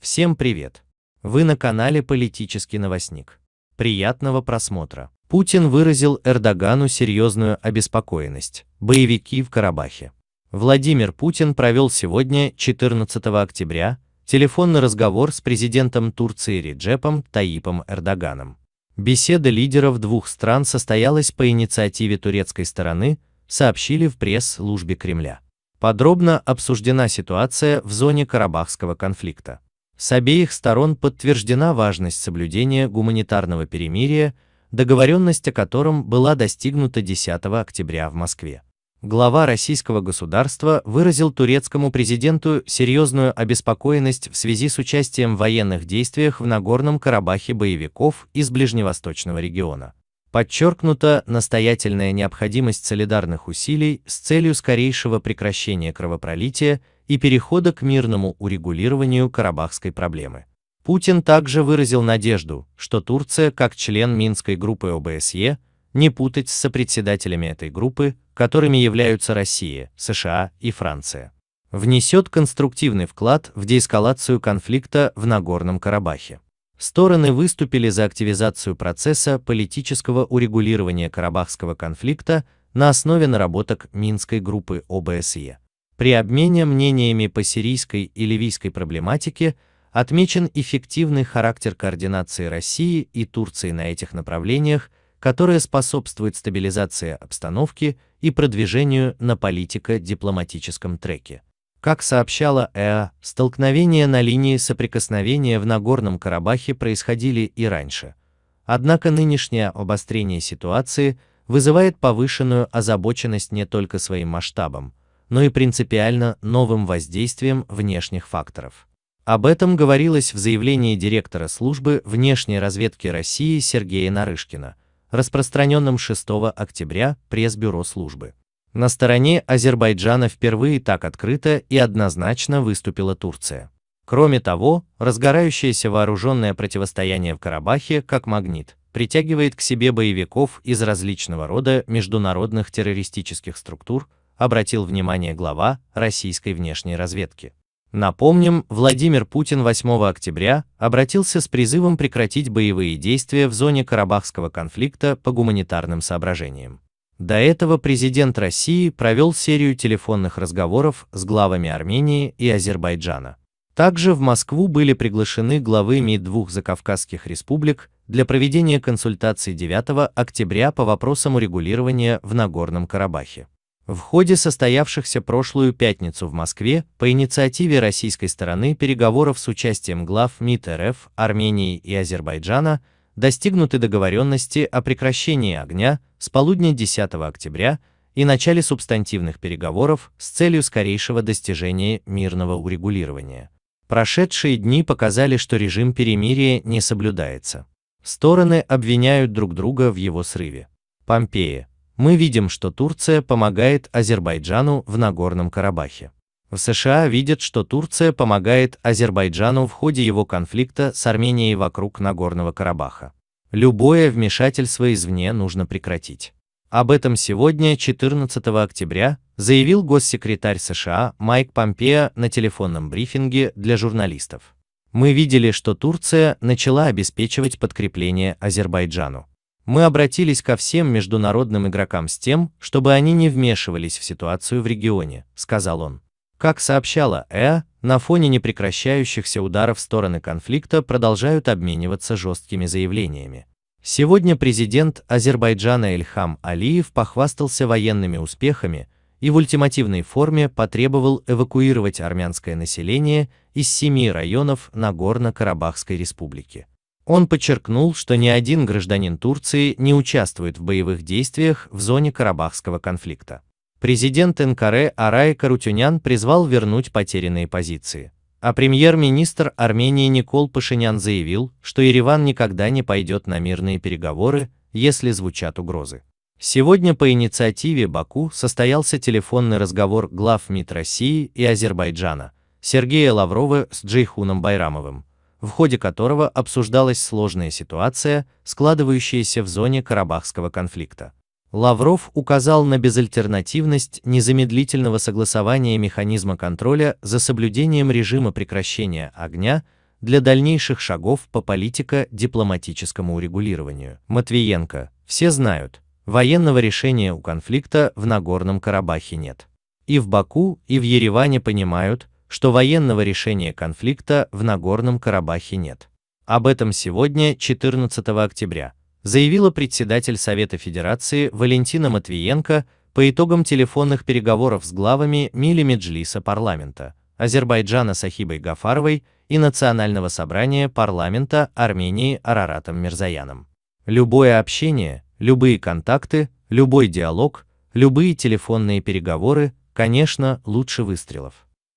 Всем привет! Вы на канале «Политический новостник». Приятного просмотра! Путин выразил Эрдогану серьезную обеспокоенность. Боевики в Карабахе. Владимир Путин провел сегодня, 14 октября, телефонный разговор с президентом Турции Реджепом Таипом Эрдоганом. Беседа лидеров двух стран состоялась по инициативе турецкой стороны, сообщили в пресс-службе Кремля. Подробно обсуждена ситуация в зоне Карабахского конфликта. С обеих сторон подтверждена важность соблюдения гуманитарного перемирия, договоренность о котором была достигнута 10 октября в Москве. Глава российского государства выразил турецкому президенту серьезную обеспокоенность в связи с участием в военных действиях в Нагорном Карабахе боевиков из ближневосточного региона. Подчеркнута настоятельная необходимость солидарных усилий с целью скорейшего прекращения кровопролития и перехода к мирному урегулированию карабахской проблемы. Путин также выразил надежду, что Турция, как член Минской группы ОБСЕ, не путать с сопредседателями этой группы, которыми являются Россия, США и Франция, внесет конструктивный вклад в деэскалацию конфликта в Нагорном Карабахе. Стороны выступили за активизацию процесса политического урегулирования Карабахского конфликта на основе наработок Минской группы ОБСЕ. При обмене мнениями по сирийской и ливийской проблематике отмечен эффективный характер координации России и Турции на этих направлениях, которая способствует стабилизации обстановки и продвижению на политико-дипломатическом треке. Как сообщала ЭА, столкновения на линии соприкосновения в Нагорном Карабахе происходили и раньше. Однако нынешнее обострение ситуации вызывает повышенную озабоченность не только своим масштабом, но и принципиально новым воздействием внешних факторов. Об этом говорилось в заявлении директора службы внешней разведки России Сергея Нарышкина, распространенном 6 октября пресс-бюро службы. На стороне Азербайджана впервые так открыто и однозначно выступила Турция. Кроме того, разгорающееся вооруженное противостояние в Карабахе, как магнит, притягивает к себе боевиков из различного рода международных террористических структур, обратил внимание глава российской внешней разведки. Напомним, Владимир Путин 8 октября обратился с призывом прекратить боевые действия в зоне Карабахского конфликта по гуманитарным соображениям. До этого президент России провел серию телефонных разговоров с главами Армении и Азербайджана. Также в Москву были приглашены главы МИД двух закавказских республик для проведения консультаций 9 октября по вопросам урегулирования в Нагорном Карабахе. В ходе состоявшихся прошлую пятницу в Москве по инициативе российской стороны переговоров с участием глав МИД РФ, Армении и Азербайджана – достигнуты договоренности о прекращении огня с полудня 10 октября и начале субстантивных переговоров с целью скорейшего достижения мирного урегулирования. Прошедшие дни показали, что режим перемирия не соблюдается. Стороны обвиняют друг друга в его срыве. Помпеи. Мы видим, что Турция помогает Азербайджану в Нагорном Карабахе. В США видят, что Турция помогает Азербайджану в ходе его конфликта с Арменией вокруг Нагорного Карабаха. Любое вмешательство извне нужно прекратить. Об этом сегодня, 14 октября, заявил госсекретарь США Майк Помпео на телефонном брифинге для журналистов. Мы видели, что Турция начала обеспечивать подкрепление Азербайджану. Мы обратились ко всем международным игрокам с тем, чтобы они не вмешивались в ситуацию в регионе, сказал он. Как сообщала Э, на фоне непрекращающихся ударов стороны конфликта продолжают обмениваться жесткими заявлениями. Сегодня президент Азербайджана Эльхам Алиев похвастался военными успехами и в ультимативной форме потребовал эвакуировать армянское население из семи районов Нагорно-Карабахской республики. Он подчеркнул, что ни один гражданин Турции не участвует в боевых действиях в зоне Карабахского конфликта. Президент НКР Арай Карутюнян призвал вернуть потерянные позиции. А премьер-министр Армении Никол Пашинян заявил, что Ереван никогда не пойдет на мирные переговоры, если звучат угрозы. Сегодня по инициативе Баку состоялся телефонный разговор глав МИД России и Азербайджана Сергея Лаврова с Джейхуном Байрамовым, в ходе которого обсуждалась сложная ситуация, складывающаяся в зоне Карабахского конфликта. Лавров указал на безальтернативность незамедлительного согласования механизма контроля за соблюдением режима прекращения огня для дальнейших шагов по политико-дипломатическому урегулированию. Матвиенко. Все знают, военного решения у конфликта в Нагорном Карабахе нет. И в Баку, и в Ереване понимают, что военного решения конфликта в Нагорном Карабахе нет. Об этом сегодня, 14 октября, заявила председатель Совета Федерации Валентина Матвиенко по итогам телефонных переговоров с главами Мили Меджлиса парламента Азербайджана Сахибой Гафаровой и Национального собрания парламента Армении Араратом Мирзаяном. Любое общение, любые контакты, любой диалог, любые телефонные переговоры, конечно, лучше выстрелов.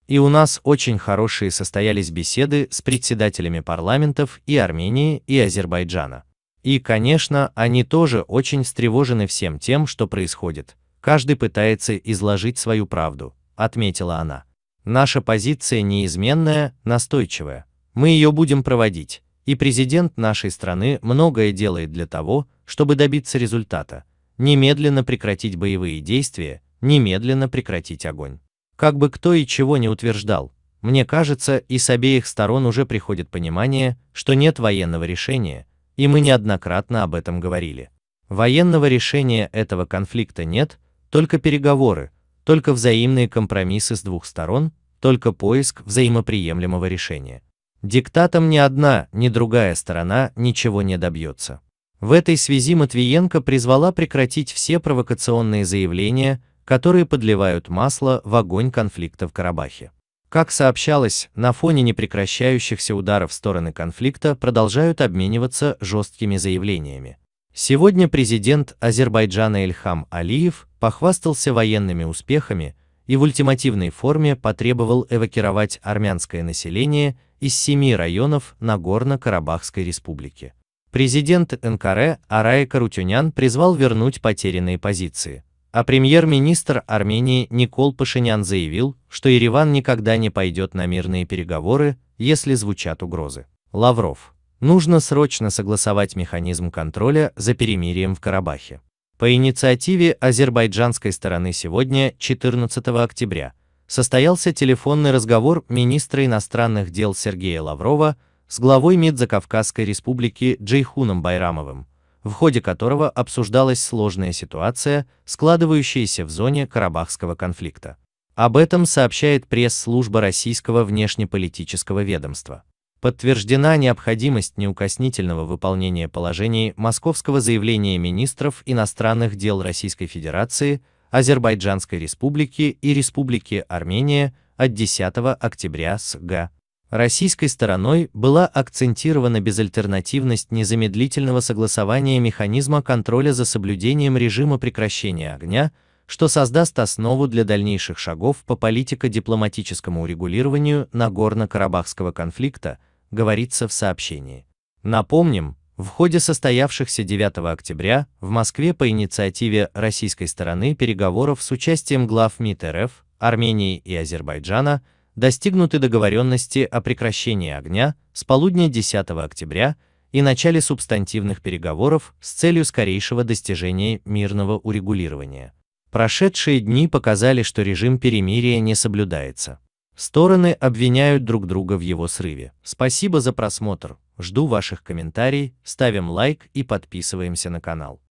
И у нас очень хорошие состоялись беседы с председателями парламентов и Армении, и Азербайджана и, конечно, они тоже очень встревожены всем тем, что происходит. Каждый пытается изложить свою правду, отметила она. Наша позиция неизменная, настойчивая. Мы ее будем проводить, и президент нашей страны многое делает для того, чтобы добиться результата. Немедленно прекратить боевые действия, немедленно прекратить огонь. Как бы кто и чего не утверждал, мне кажется, и с обеих сторон уже приходит понимание, что нет военного решения, и мы неоднократно об этом говорили. Военного решения этого конфликта нет, только переговоры, только взаимные компромиссы с двух сторон, только поиск взаимоприемлемого решения. Диктатом ни одна, ни другая сторона ничего не добьется. В этой связи Матвиенко призвала прекратить все провокационные заявления, которые подливают масло в огонь конфликта в Карабахе. Как сообщалось, на фоне непрекращающихся ударов стороны конфликта продолжают обмениваться жесткими заявлениями. Сегодня президент Азербайджана Эльхам Алиев похвастался военными успехами и в ультимативной форме потребовал эвакуировать армянское население из семи районов Нагорно-Карабахской республики. Президент НКР Арая Карутюнян призвал вернуть потерянные позиции. А премьер-министр Армении Никол Пашинян заявил, что Ереван никогда не пойдет на мирные переговоры, если звучат угрозы. Лавров. Нужно срочно согласовать механизм контроля за перемирием в Карабахе. По инициативе азербайджанской стороны сегодня, 14 октября, состоялся телефонный разговор министра иностранных дел Сергея Лаврова с главой МИД Закавказской республики Джейхуном Байрамовым, в ходе которого обсуждалась сложная ситуация, складывающаяся в зоне Карабахского конфликта. Об этом сообщает пресс-служба российского внешнеполитического ведомства. Подтверждена необходимость неукоснительного выполнения положений Московского заявления министров иностранных дел Российской Федерации, Азербайджанской Республики и Республики Армения от 10 октября с Г. Российской стороной была акцентирована безальтернативность незамедлительного согласования механизма контроля за соблюдением режима прекращения огня, что создаст основу для дальнейших шагов по политико-дипломатическому урегулированию Нагорно-Карабахского конфликта, говорится в сообщении. Напомним, в ходе состоявшихся 9 октября в Москве по инициативе российской стороны переговоров с участием глав МИД РФ, Армении и Азербайджана – достигнуты договоренности о прекращении огня с полудня 10 октября и начале субстантивных переговоров с целью скорейшего достижения мирного урегулирования. Прошедшие дни показали, что режим перемирия не соблюдается. Стороны обвиняют друг друга в его срыве. Спасибо за просмотр, жду ваших комментариев, ставим лайк и подписываемся на канал.